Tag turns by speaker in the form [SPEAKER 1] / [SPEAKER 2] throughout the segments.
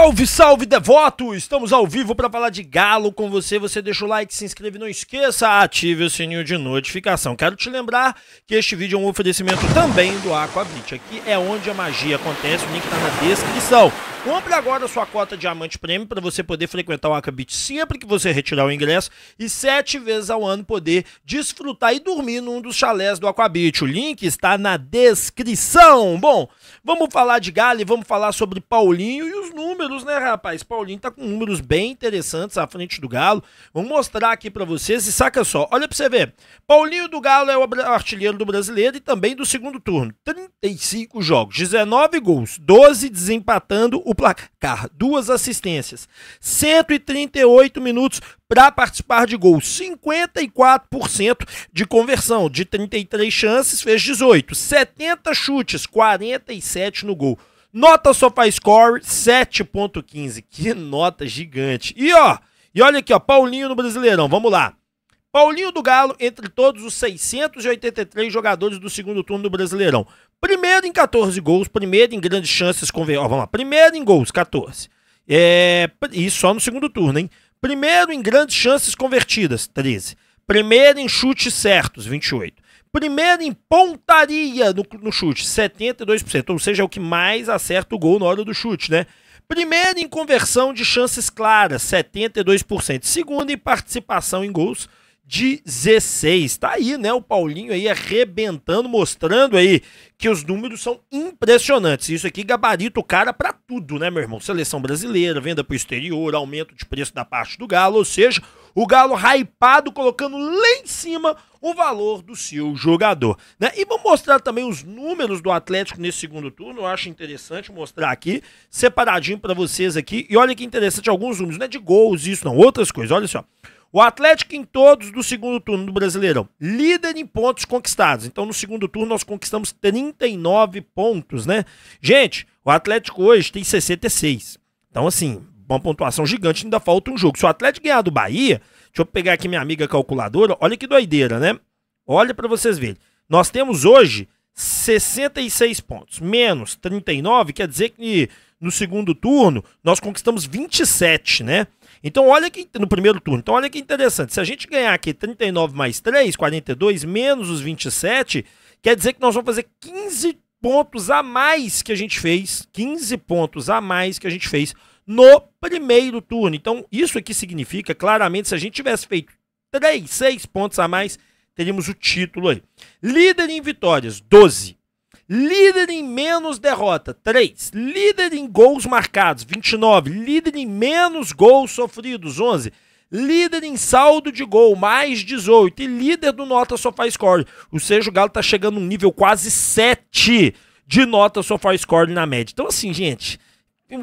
[SPEAKER 1] Salve, salve devoto! Estamos ao vivo para falar de galo com você. Você deixa o like, se inscreve, não esqueça, ative o sininho de notificação. Quero te lembrar que este vídeo é um oferecimento também do Aquabit. Aqui é onde a magia acontece, o link está na descrição. Compre agora sua cota Diamante Prêmio para você poder frequentar o Acabit sempre que você retirar o ingresso e sete vezes ao ano poder desfrutar e dormir num dos chalés do Aquabit. O link está na descrição. Bom, vamos falar de galo e vamos falar sobre Paulinho e os números, né, rapaz? Paulinho tá com números bem interessantes à frente do Galo. Vou mostrar aqui para vocês e saca só. Olha para você ver. Paulinho do Galo é o artilheiro do brasileiro e também do segundo turno. 35 jogos, 19 gols, 12 desempatando o placar. Duas assistências. 138 minutos para participar de gol. 54% de conversão. De 33 chances, fez 18. 70 chutes, 47 no gol. Nota SofaScore 7.15. Que nota gigante. E ó, e olha aqui, ó, Paulinho no Brasileirão. Vamos lá. Paulinho do Galo entre todos os 683 jogadores do segundo turno do Brasileirão. Primeiro em 14 gols, primeiro em grandes chances convertidas. Vamos lá, primeiro em gols, 14. É, e só no segundo turno, hein? Primeiro em grandes chances convertidas, 13. Primeiro em chutes certos, 28. Primeiro em pontaria no, no chute, 72%. Ou seja, é o que mais acerta o gol na hora do chute, né? Primeiro em conversão de chances claras, 72%. Segundo em participação em gols, 16. Tá aí, né? O Paulinho aí arrebentando, mostrando aí que os números são impressionantes. Isso aqui gabarita o cara para tudo, né, meu irmão? Seleção brasileira, venda pro exterior, aumento de preço da parte do Galo, ou seja, o Galo hypado colocando lá em cima o valor do seu jogador, né? E vou mostrar também os números do Atlético nesse segundo turno, eu acho interessante mostrar aqui, separadinho para vocês aqui. E olha que interessante alguns números, não é de gols isso não, outras coisas. Olha só. O Atlético em todos do segundo turno do Brasileirão, líder em pontos conquistados. Então no segundo turno nós conquistamos 39 pontos, né? Gente, o Atlético hoje tem 66. Então assim, uma pontuação gigante, ainda falta um jogo. Se o Atlético ganhar do Bahia, deixa eu pegar aqui minha amiga calculadora, olha que doideira, né? Olha para vocês verem. Nós temos hoje 66 pontos, menos 39, quer dizer que no segundo turno nós conquistamos 27, né? Então olha que no primeiro turno. Então olha que interessante. Se a gente ganhar aqui 39 mais 3, 42 menos os 27, quer dizer que nós vamos fazer 15 pontos a mais que a gente fez, 15 pontos a mais que a gente fez no primeiro turno. Então isso aqui significa claramente se a gente tivesse feito 3, 6 pontos a mais, teríamos o título aí. Líder em vitórias, 12. Líder em menos derrota, 3. Líder em gols marcados, 29. Líder em menos gols sofridos, 11. Líder em saldo de gol, mais 18. E líder do nota Sofá Score. O Sérgio Galo tá chegando a um nível quase 7 de nota Sofá Score na média. Então, assim, gente,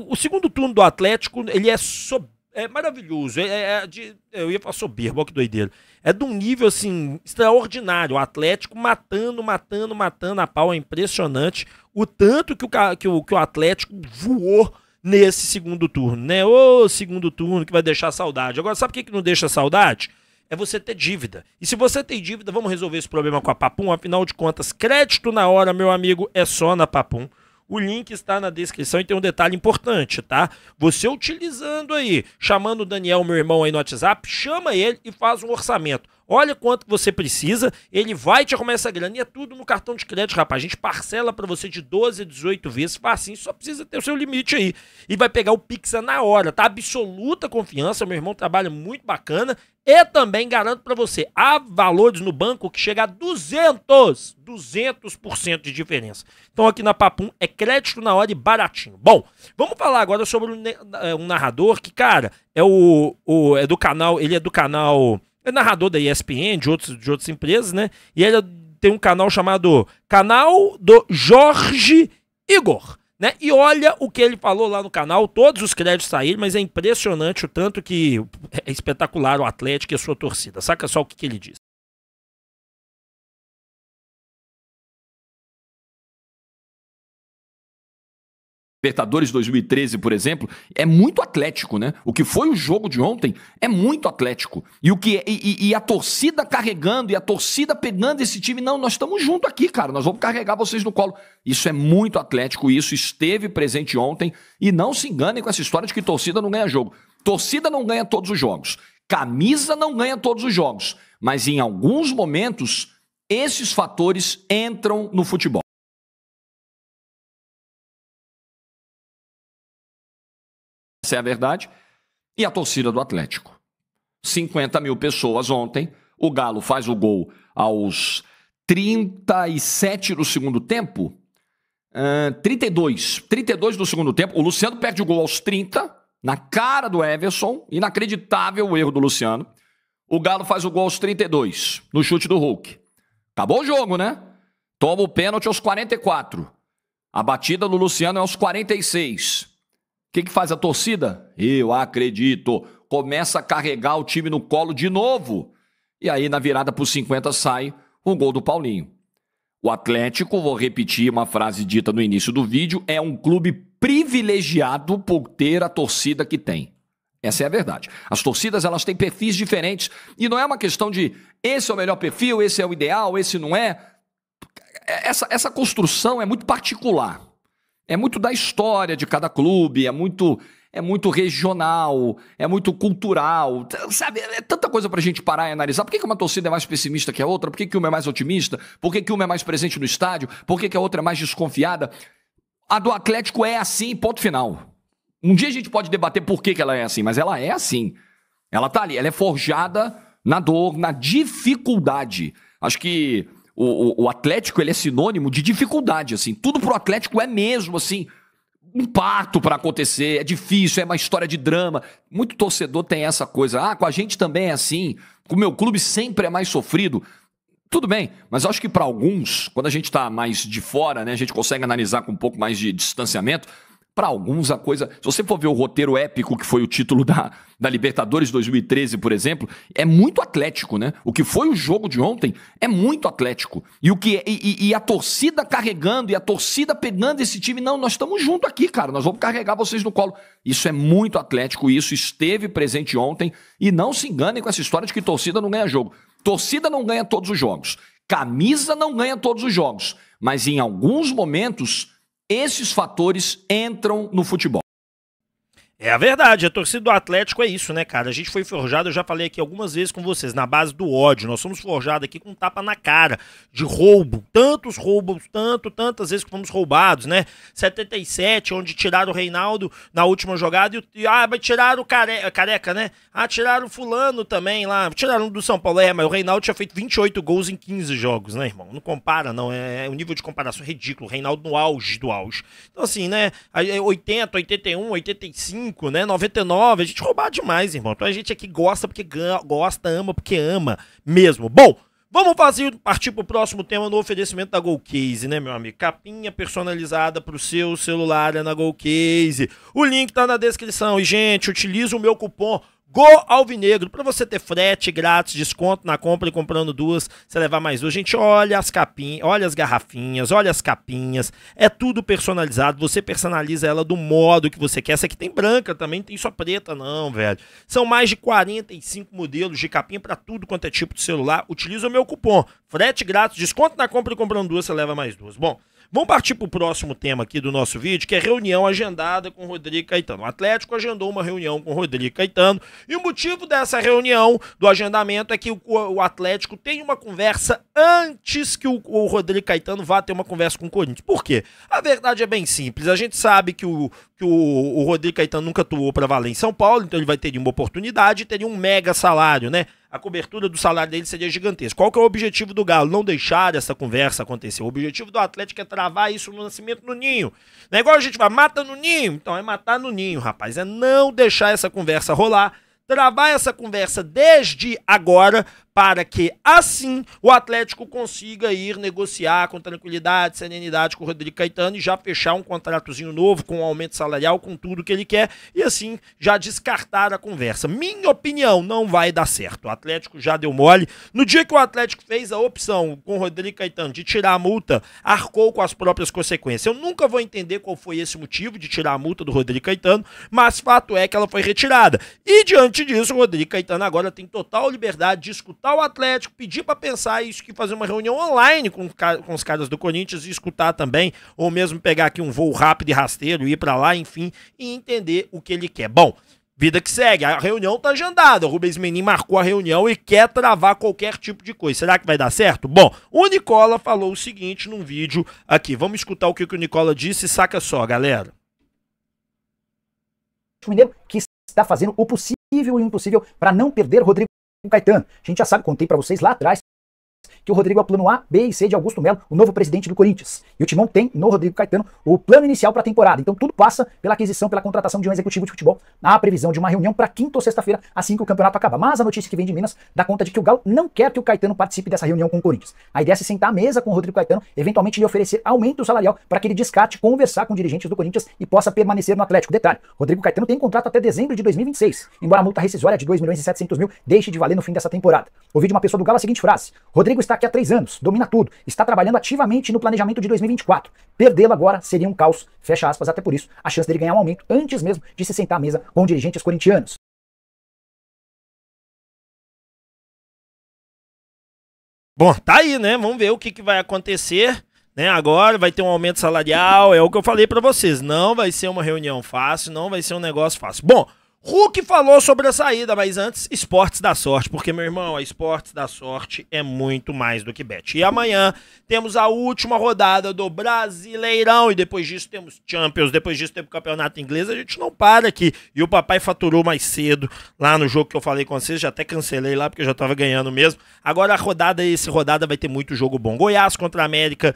[SPEAKER 1] o segundo turno do Atlético, ele é soberano é maravilhoso. É, é, é de, eu ia falar soberbo, que doideira. É de um nível, assim, extraordinário. O Atlético matando, matando, matando a pau. É impressionante o tanto que o, que o, que o Atlético voou nesse segundo turno, né? Ô, segundo turno que vai deixar saudade. Agora, sabe o que, que não deixa saudade? É você ter dívida. E se você tem dívida, vamos resolver esse problema com a Papum. Afinal de contas, crédito na hora, meu amigo, é só na Papum. O link está na descrição e tem um detalhe importante, tá? Você utilizando aí, chamando o Daniel, meu irmão, aí no WhatsApp, chama ele e faz um orçamento. Olha quanto que você precisa, ele vai te arrumar essa grana e é tudo no cartão de crédito, rapaz. A gente parcela para você de 12 a 18 vezes, facinho, só precisa ter o seu limite aí. E vai pegar o Pix na hora, tá? Absoluta confiança, meu irmão trabalha muito bacana, e também garanto para você, há valores no banco que chega a 200, 200% de diferença. Então aqui na Papum é crédito na hora e baratinho. Bom, vamos falar agora sobre um eh, narrador que, cara, é o, o é do canal, ele é do canal, é narrador da ESPN, de outros de outras empresas, né? E ele tem um canal chamado Canal do Jorge Igor. Né? E olha o que ele falou lá no canal, todos os créditos saíram, mas é impressionante o tanto que é espetacular
[SPEAKER 2] o Atlético e a sua torcida. Saca só o que, que ele diz.
[SPEAKER 3] Libertadores 2013, por exemplo, é muito atlético, né? O que foi o jogo de ontem é muito atlético. E o que é, e, e, a torcida carregando e a torcida pegando esse time, não, nós estamos junto aqui, cara. Nós vamos carregar vocês no colo. Isso é muito atlético e isso esteve presente ontem e não se enganem com essa história de que torcida não ganha jogo. Torcida não ganha todos os jogos. Camisa não ganha todos os jogos, mas em alguns momentos esses fatores entram no futebol. essa é a verdade. E a torcida do Atlético. 50 mil pessoas ontem. O Galo faz o gol aos 37 do segundo tempo. Uh, 32. 32 do segundo tempo. O Luciano perde o gol aos 30, na cara do Everson. Inacreditável o erro do Luciano. O Galo faz o gol aos 32, no chute do Hulk. Acabou o jogo, né? Toma o pênalti aos 44. A batida do Luciano é aos 46 que, que faz a torcida? Eu acredito. Começa a carregar o time no colo de novo. E aí, na virada para os 50, sai o gol do Paulinho. O Atlético, vou repetir uma frase dita no início do vídeo, é um clube privilegiado por ter a torcida que tem. Essa é a verdade. As torcidas elas têm perfis diferentes e não é uma questão de esse é o melhor perfil, esse é o ideal, esse não é. Essa, essa construção é muito particular. É muito da história de cada clube, é muito é muito regional, é muito cultural, sabe? É tanta coisa para a gente parar e analisar. Por que, que uma torcida é mais pessimista que a outra? Por que, que uma é mais otimista? Por que, que uma é mais presente no estádio? Por que, que a outra é mais desconfiada? A do Atlético é assim, ponto final. Um dia a gente pode debater por que, que ela é assim, mas ela é assim. Ela tá ali, ela é forjada na dor, na dificuldade. Acho que o, o, o Atlético ele é sinônimo de dificuldade, assim. Tudo pro Atlético é mesmo, assim, um pato para acontecer, é difícil, é uma história de drama. Muito torcedor tem essa coisa. Ah, com a gente também é assim. Com o meu clube sempre é mais sofrido. Tudo bem, mas acho que para alguns, quando a gente está mais de fora, né, a gente consegue analisar com um pouco mais de distanciamento. Para alguns, a coisa. Se você for ver o roteiro épico que foi o título da, da Libertadores 2013, por exemplo, é muito atlético, né? O que foi o jogo de ontem é muito atlético. E o que é, e, e a torcida carregando, e a torcida pegando esse time. Não, nós estamos junto aqui, cara. Nós vamos carregar vocês no colo. Isso é muito atlético, isso esteve presente ontem. E não se enganem com essa história de que torcida não ganha jogo. Torcida não ganha todos os jogos. Camisa não ganha todos os jogos. Mas em alguns momentos esses fatores entram no futebol.
[SPEAKER 1] É a verdade, a torcida do Atlético é isso, né, cara? A gente foi forjado, eu já falei aqui algumas vezes com vocês, na base do ódio. Nós somos forjados aqui com tapa na cara, de roubo. Tantos roubos, tanto, tantas vezes que fomos roubados, né? 77, onde tiraram o Reinaldo na última jogada e, ah, mas tiraram o Careca, né? Ah, tiraram o Fulano também lá. Tiraram do São Paulo, é, mas o Reinaldo tinha feito 28 gols em 15 jogos, né, irmão? Não compara, não. É, é um nível de comparação ridículo. O Reinaldo no auge do auge. Então, assim, né? 80, 81, 85. 95, né? 99. A gente roubava demais, irmão. Então a gente aqui gosta porque gosta, ama porque ama mesmo. Bom, vamos fazer, partir pro próximo tema no oferecimento da Golcase, né, meu amigo? Capinha personalizada pro seu celular é na Golcase. O link tá na descrição. E, gente, utiliza o meu cupom Go Alvinegro, para você ter frete grátis, desconto na compra e comprando duas, você levar mais duas. Gente, olha as capinhas, olha as garrafinhas, olha as capinhas, é tudo personalizado, você personaliza ela do modo que você quer. Essa aqui tem branca também, não tem só preta não, velho. São mais de 45 modelos de capinha para tudo quanto é tipo de celular. Utiliza o meu cupom, frete grátis, desconto na compra e comprando duas, você leva mais duas. Bom, Vamos partir para o próximo tema aqui do nosso vídeo, que é reunião agendada com Rodrigo Caetano. O Atlético agendou uma reunião com Rodrigo Caetano e o motivo dessa reunião, do agendamento, é que o, o Atlético tem uma conversa antes que o, o Rodrigo Caetano vá ter uma conversa com o Corinthians. Por quê? A verdade é bem simples. A gente sabe que o, que o, o Rodrigo Caetano nunca atuou para valer em São Paulo, então ele vai ter uma oportunidade e teria um mega salário, né? a cobertura do salário dele seria gigantesca. Qual que é o objetivo do Galo? Não deixar essa conversa acontecer. O objetivo do Atlético é travar isso no nascimento no ninho. Não é igual a gente vai, mata no ninho? Então é matar no ninho, rapaz. É não deixar essa conversa rolar, travar essa conversa desde agora para que assim o Atlético consiga ir negociar com tranquilidade, serenidade com o Rodrigo Caetano e já fechar um contratozinho novo com um aumento salarial, com tudo que ele quer e assim já descartar a conversa. Minha opinião, não vai dar certo. O Atlético já deu mole. No dia que o Atlético fez a opção com o Rodrigo Caetano de tirar a multa, arcou com as próprias consequências. Eu nunca vou entender qual foi esse motivo de tirar a multa do Rodrigo Caetano, mas fato é que ela foi retirada. E diante disso, o Rodrigo Caetano agora tem total liberdade de escutar escutar o Atlético, pedir para pensar isso, que fazer uma reunião online com, com os caras do Corinthians e escutar também, ou mesmo pegar aqui um voo rápido e rasteiro, ir para lá, enfim, e entender o que ele quer. Bom, vida que segue, a reunião tá agendada. O Rubens Menin marcou a reunião e quer travar qualquer tipo de coisa. Será que vai dar certo? Bom, o Nicola falou o seguinte num vídeo aqui. Vamos escutar o que, o Nicola disse. Saca só, galera.
[SPEAKER 4] O Mineiro que está fazendo o possível e o impossível para não perder Rodrigo com Caetano. A gente já sabe, contei para vocês lá atrás que o Rodrigo é o plano A, B e C de Augusto Melo, o novo presidente do Corinthians. E o Timão tem no Rodrigo Caetano o plano inicial para a temporada. Então tudo passa pela aquisição, pela contratação de um executivo de futebol, na previsão de uma reunião para quinta ou sexta-feira, assim que o campeonato acaba. Mas a notícia que vem de Minas dá conta de que o Galo não quer que o Caetano participe dessa reunião com o Corinthians. A ideia é se sentar à mesa com o Rodrigo Caetano, eventualmente lhe oferecer aumento salarial para que ele descarte conversar com dirigentes do Corinthians e possa permanecer no Atlético. Detalhe: Rodrigo Caetano tem contrato até dezembro de 2026, embora a multa rescisória de 2 milhões e 700 mil deixe de valer no fim dessa temporada. Ouvi de uma pessoa do Galo a seguinte frase: Rodrigo está daqui a três anos, domina tudo, está trabalhando ativamente no planejamento de 2024. Perdê-lo agora seria um caos, fecha aspas, até por isso, a chance dele ganhar um aumento antes mesmo de se sentar à mesa com dirigentes corintianos.
[SPEAKER 1] Bom, tá aí, né? Vamos ver o que, que vai acontecer. Né, agora vai ter um aumento salarial, é o que eu falei para vocês. Não vai ser uma reunião fácil, não vai ser um negócio fácil. Bom, Hulk falou sobre a saída, mas antes, esportes da sorte, porque, meu irmão, a esportes da sorte é muito mais do que bet. E amanhã temos a última rodada do Brasileirão, e depois disso temos Champions, depois disso temos o Campeonato Inglês, a gente não para aqui. E o papai faturou mais cedo lá no jogo que eu falei com vocês, já até cancelei lá, porque eu já tava ganhando mesmo. Agora a rodada, esse rodada vai ter muito jogo bom. Goiás contra a América,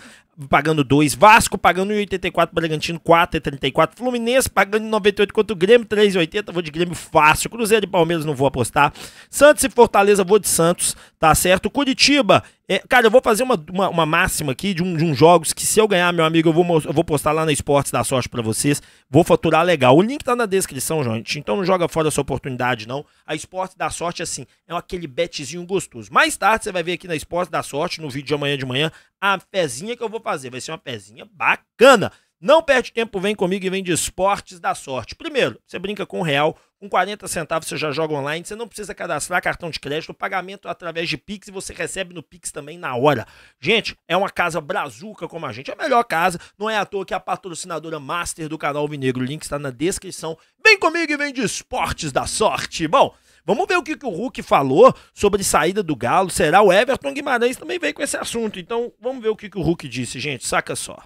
[SPEAKER 1] pagando 2, Vasco pagando 1,84, Bragantino 4,34, Fluminense pagando 98 contra o Grêmio 3,80, vou de Grêmio fácil, Cruzeiro e Palmeiras não vou apostar, Santos e Fortaleza vou de Santos, tá certo? Curitiba, é, cara, eu vou fazer uma, uma, uma, máxima aqui de um, de um jogos que se eu ganhar, meu amigo, eu vou, eu vou postar lá na Esportes da Sorte para vocês, vou faturar legal. O link tá na descrição, gente, então não joga fora essa oportunidade, não. A Esportes da Sorte, assim, é aquele betezinho gostoso. Mais tarde você vai ver aqui na Esportes da Sorte, no vídeo de amanhã de manhã, a pezinha que eu vou fazer, vai ser uma pezinha bacana. Não perde tempo, vem comigo e vem de Esportes da Sorte. Primeiro, você brinca com o real, com 40 centavos você já joga online, você não precisa cadastrar cartão de crédito, o pagamento é através de Pix e você recebe no Pix também na hora. Gente, é uma casa brazuca como a gente, é a melhor casa, não é à toa que é a patrocinadora master do canal Vinegro, o link está na descrição. Vem comigo e vem de esportes da sorte. Bom, Vamos ver o que, que o Hulk falou sobre saída do Galo. Será o Everton Guimarães também veio com esse assunto. Então, vamos ver o que, que
[SPEAKER 2] o Hulk disse, gente. Saca só.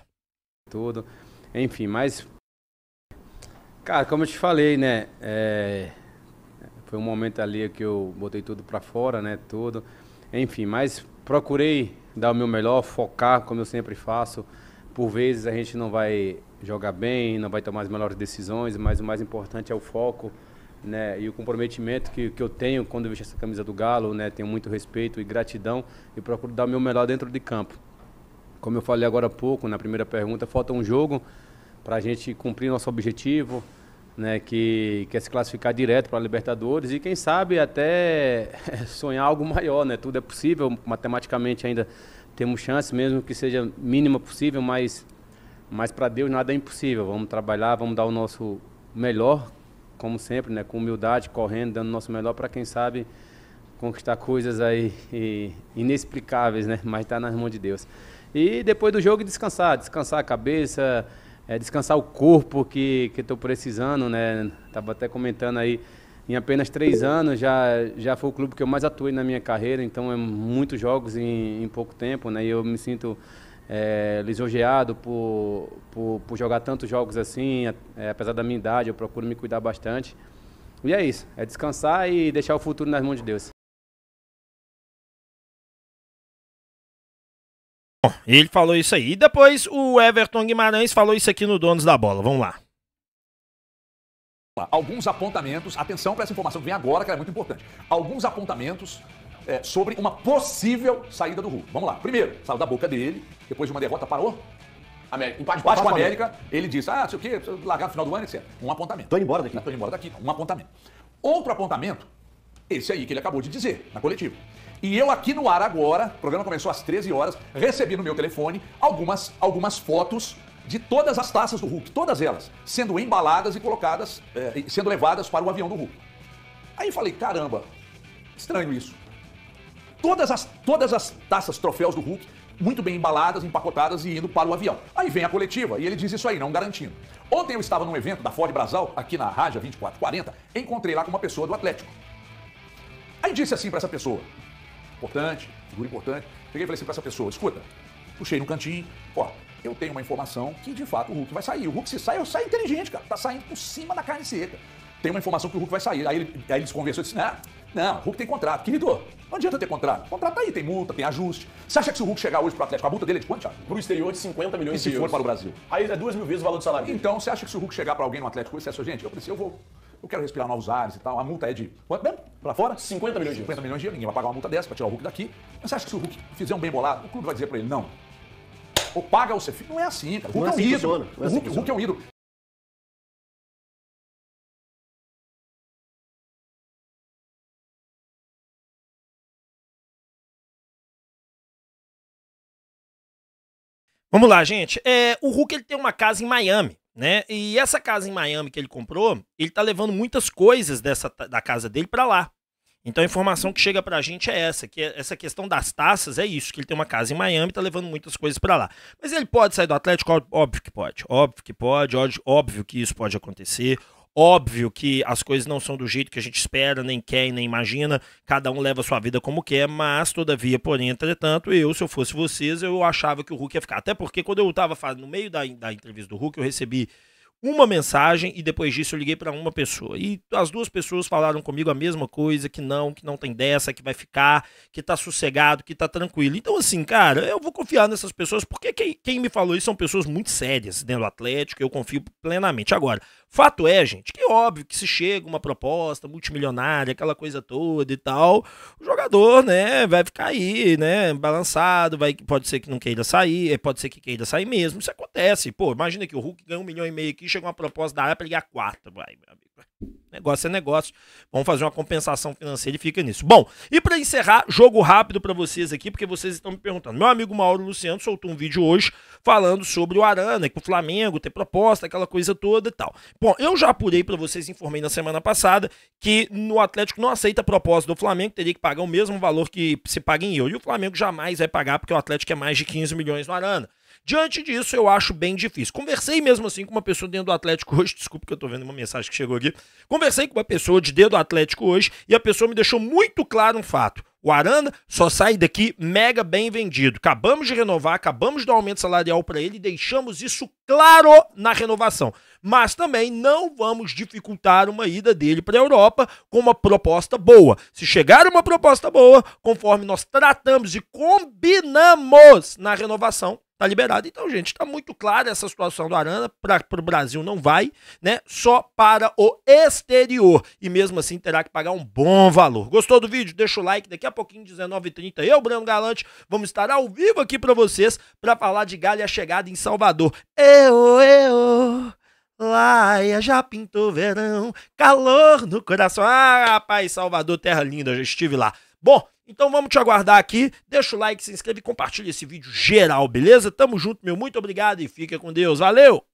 [SPEAKER 2] Tudo. Enfim, mas Cara, como eu te falei, né? É... Foi um momento ali que eu botei tudo para fora, né? Tudo. Enfim, mas procurei dar o meu melhor, focar como eu sempre faço. Por vezes a gente não vai jogar bem, não vai tomar as melhores decisões, mas o mais importante é o foco. Né, e o comprometimento que, que eu tenho quando eu vejo essa camisa do Galo, né, tenho muito respeito e gratidão e procuro dar o meu melhor dentro de campo. Como eu falei agora há pouco, na primeira pergunta, falta um jogo para a gente cumprir nosso objetivo, né, que quer é se classificar direto para a Libertadores e quem sabe até sonhar algo maior, né? Tudo é possível, matematicamente ainda temos chance, mesmo que seja mínima possível, mas, mas para Deus nada é impossível. Vamos trabalhar, vamos dar o nosso melhor, como sempre, né? Com humildade, correndo, dando o nosso melhor para quem sabe conquistar coisas aí inexplicáveis, né? Mas está nas mãos de Deus. E depois do jogo descansar, descansar a cabeça, é, descansar o corpo que que estou precisando, né? Tava até comentando aí em apenas três anos já já foi o clube que eu mais atuei na minha carreira, então é muitos jogos em, em pouco tempo, né? E eu me sinto é, lisonjeado por, por, por, jogar tantos jogos assim, é, apesar da minha idade, eu procuro me cuidar bastante. E é isso, é descansar e deixar o futuro nas mãos de Deus. Bom, ele
[SPEAKER 1] falou isso aí. E depois o Everton Guimarães falou isso aqui no Donos da Bola. Vamos lá.
[SPEAKER 4] Alguns apontamentos, atenção para essa informação que vem agora, que é muito importante. Alguns apontamentos é, sobre uma possível saída do Hulk. Vamos lá. Primeiro, saiu da boca dele, depois de uma derrota parou. América. Empate, com a América, América, ele disse, ah, sei o quê, largar no final do ano, etc. Um apontamento. Tô indo embora daqui. Tô indo embora daqui, um apontamento. Outro apontamento esse aí que ele acabou de dizer na coletiva. E eu aqui no ar agora, o programa começou às 13 horas, recebi no meu telefone algumas, algumas fotos de todas as taças do Hulk, todas elas, sendo embaladas e colocadas, é, sendo levadas para o avião do Hulk. Aí falei, caramba, estranho isso. Todas as, todas as taças, troféus do Hulk, muito bem embaladas, empacotadas e indo para o avião. Aí vem a coletiva e ele diz isso aí, não garantindo. Ontem eu estava num evento da Ford Brasal, aqui na Rádio 2440, encontrei lá com uma pessoa do Atlético disse assim para essa pessoa, importante, figura importante, peguei e falei assim para essa pessoa, escuta, puxei no cantinho, ó, eu tenho uma informação que de fato o Hulk vai sair. O Hulk se sai, eu saio inteligente, cara. Tá saindo por cima da carne seca. Tem uma informação que o Hulk vai sair. Aí ele, aí ele desconversou e disse: Não, ah, não, o Hulk tem contrato. Querido, não adianta ter contrato. O contrato tá aí, tem multa, tem ajuste. Você acha que se o Hulk chegar hoje pro Atlético, a multa dele é de quanto, Thiago? Pro exterior de 50 milhões e de euros. se for para o Brasil. Aí é duas mil vezes o valor do salário Então você acha que se o Hulk chegar para alguém no Atlético hoje, você é acha, gente, eu preciso, assim, eu vou eu quero respirar novos ares e tal. A multa é de quanto mesmo? Pra fora? 50 milhões de euros. 50 milhões de euros. Ninguém vai pagar uma multa dessa para tirar o Hulk daqui. Mas você acha que se o Hulk fizer um bem bolado, o clube vai dizer para ele, não,
[SPEAKER 2] ou paga ou você fica. Não é assim, cara. O Hulk é, é assim é um ídolo. É assim o, Hulk, o Hulk é um ídolo.
[SPEAKER 1] Vamos lá, gente. É, o Hulk ele tem uma casa em Miami, né? E essa casa em Miami que ele comprou, ele tá levando muitas coisas dessa da casa dele para lá. Então a informação que chega pra gente é essa, que é, essa questão das taças é isso, que ele tem uma casa em Miami, tá levando muitas coisas para lá. Mas ele pode sair do Atlético, óbvio que pode. Óbvio que pode, óbvio que isso pode acontecer. Óbvio que as coisas não são do jeito que a gente espera, nem quer e nem imagina, cada um leva a sua vida como quer, mas, todavia, porém, entretanto, eu, se eu fosse vocês, eu achava que o Hulk ia ficar. Até porque quando eu estava no meio da, da entrevista do Hulk, eu recebi uma mensagem e depois disso eu liguei para uma pessoa. E as duas pessoas falaram comigo a mesma coisa, que não, que não tem dessa, que vai ficar, que tá sossegado, que tá tranquilo. Então assim, cara, eu vou confiar nessas pessoas, porque quem, quem me falou isso são pessoas muito sérias dentro né, do Atlético, eu confio plenamente. Agora, fato é, gente, que é óbvio que se chega uma proposta multimilionária, aquela coisa toda e tal, o jogador, né, vai ficar aí, né, balançado, vai, pode ser que não queira sair, é, pode ser que queira sair mesmo, isso acontece. Pô, imagina que o Hulk ganha um milhão e meio aqui aqui, chegou uma proposta da área para ligar quarta. Vai, meu amigo. Negócio é negócio. Vamos fazer uma compensação financeira e fica nisso. Bom, e para encerrar, jogo rápido para vocês aqui, porque vocês estão me perguntando. Meu amigo Mauro Luciano soltou um vídeo hoje falando sobre o Arana, que o Flamengo tem proposta, aquela coisa toda e tal. Bom, eu já apurei para vocês, informei na semana passada, que no Atlético não aceita a proposta do Flamengo, teria que pagar o mesmo valor que se paga em eu. E o Flamengo jamais vai pagar, porque o Atlético é mais de 15 milhões no Arana. Diante disso, eu acho bem difícil. Conversei mesmo assim com uma pessoa dentro do Atlético hoje, desculpa que eu tô vendo uma mensagem que chegou aqui. Conversei com uma pessoa de dentro do Atlético hoje e a pessoa me deixou muito claro um fato. O Arana só sai daqui mega bem vendido. Acabamos de renovar, acabamos de dar aumento salarial para ele e deixamos isso claro na renovação. Mas também não vamos dificultar uma ida dele para a Europa com uma proposta boa. Se chegar uma proposta boa, conforme nós tratamos e combinamos na renovação, Tá liberado. Então, gente, está muito clara essa situação do Arana. Para o Brasil não vai, né? Só para o exterior. E mesmo assim terá que pagar um bom valor. Gostou do vídeo? Deixa o like. Daqui a pouquinho, 19h30, eu, Breno Galante, vamos estar ao vivo aqui para vocês para falar de Galha chegada em Salvador. Eu, eu. Laia, já pintou verão, calor no coração. Ah, rapaz, Salvador, terra linda, já estive lá. Bom, então vamos te aguardar aqui. Deixa o like, se inscreve e compartilha esse vídeo geral, beleza? Tamo junto, meu. Muito obrigado e fica com Deus. Valeu!